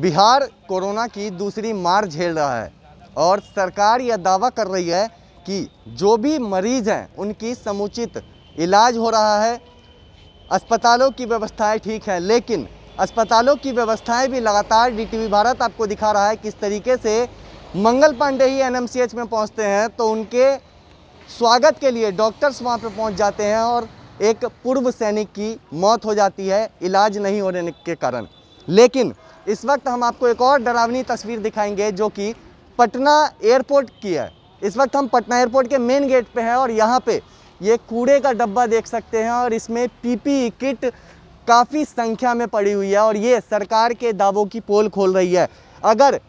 Bihar corona की दूसरी मार झेल रहा है और सरकार यह दावा कर रही है कि जो भी मरीज़ हैं उनकी समुचित इलाज हो रहा है अस्पतालों की व्यवस्थाएं ठीक हैं लेकिन अस्पतालों की व्यवस्थाएं भी लगातार डीटीवी भारत आपको दिखा रहा है किस तरीके से मंगल पांडे ही एनएमसीएच में पहुंचते हैं तो उनके स्वागत के लिए डॉक्टर्स वहां पर पहुंच जाते हैं और एक पूर्व सैनिक की मौत हो जाती है इलाज नहीं होने के कारण लेकिन इस वक्त हम आपको एक और डरावनी तस्वीर दिखाएंगे जो कि पटना एयरपोर्ट की है इस वक्त हम पटना एयरपोर्ट के मेन गेट पे हैं और यहाँ पे ये कूड़े का डब्बा देख सकते हैं और इसमें पीपीई किट काफ़ी संख्या में पड़ी हुई है और ये सरकार के दावों की पोल खोल रही है अगर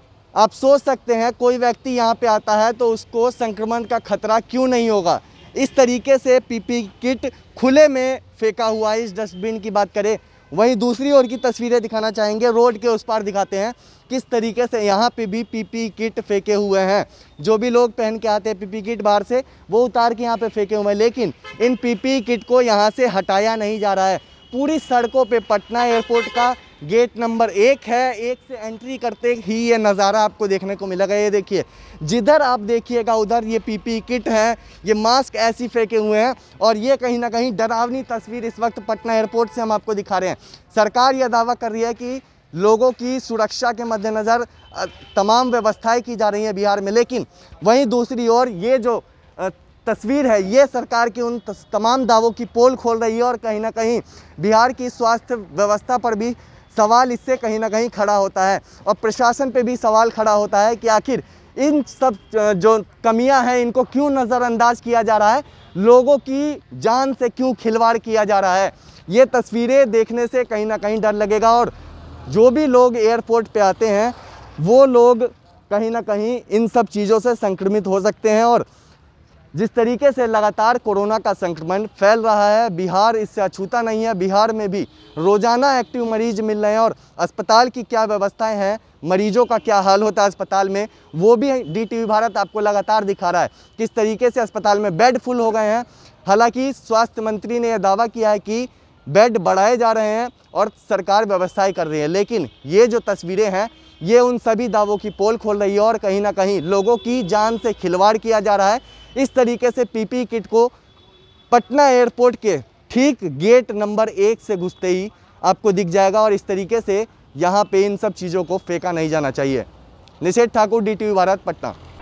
आप सोच सकते हैं कोई व्यक्ति यहाँ पे आता है तो उसको संक्रमण का खतरा क्यों नहीं होगा इस तरीके से पीपी किट खुले में फेंका हुआ है इस डस्टबिन की बात करें वहीं दूसरी ओर की तस्वीरें दिखाना चाहेंगे रोड के उस पार दिखाते हैं किस तरीके से यहाँ पे भी पीपी किट फेंके हुए हैं जो भी लोग पहन के आते हैं पीपी किट बाहर से वो उतार के यहाँ पे फेंके हुए हैं लेकिन इन पीपी किट को यहाँ से हटाया नहीं जा रहा है पूरी सड़कों पे पटना एयरपोर्ट का गेट नंबर एक है एक से एंट्री करते ही ये नज़ारा आपको देखने को मिलेगा ये देखिए जिधर आप देखिएगा उधर ये पीपी किट है ये मास्क ऐसी फेंके हुए हैं और ये कहीं ना कहीं डरावनी तस्वीर इस वक्त पटना एयरपोर्ट से हम आपको दिखा रहे हैं सरकार यह दावा कर रही है कि लोगों की सुरक्षा के मद्देनज़र तमाम व्यवस्थाएं की जा रही हैं बिहार में लेकिन वहीं दूसरी ओर ये जो तस्वीर है ये सरकार की उन तमाम दावों की पोल खोल रही है और कहीं ना कहीं बिहार की स्वास्थ्य व्यवस्था पर भी सवाल इससे कहीं ना कहीं खड़ा होता है और प्रशासन पे भी सवाल खड़ा होता है कि आखिर इन सब जो कमियां हैं इनको क्यों नज़रअंदाज किया जा रहा है लोगों की जान से क्यों खिलवाड़ किया जा रहा है ये तस्वीरें देखने से कहीं ना कहीं डर लगेगा और जो भी लोग एयरपोर्ट पर आते हैं वो लोग कहीं ना कहीं इन सब चीज़ों से संक्रमित हो सकते हैं और जिस तरीके से लगातार कोरोना का संक्रमण फैल रहा है बिहार इससे अछूता नहीं है बिहार में भी रोज़ाना एक्टिव मरीज मिल रहे हैं और अस्पताल की क्या व्यवस्थाएं हैं मरीजों का क्या हाल होता है अस्पताल में वो भी डी भारत आपको लगातार दिखा रहा है किस तरीके से अस्पताल में बेड फुल हो गए हैं हालांकि स्वास्थ्य मंत्री ने यह दावा किया है कि बेड बढ़ाए जा रहे हैं और सरकार व्यवस्थाएँ कर रही है लेकिन ये जो तस्वीरें हैं ये उन सभी दावों की पोल खोल रही है और कहीं ना कहीं लोगों की जान से खिलवाड़ किया जा रहा है इस तरीके से पीपी किट को पटना एयरपोर्ट के ठीक गेट नंबर एक से घुसते ही आपको दिख जाएगा और इस तरीके से यहाँ पे इन सब चीज़ों को फेंका नहीं जाना चाहिए निषेध ठाकुर डी भारत पटना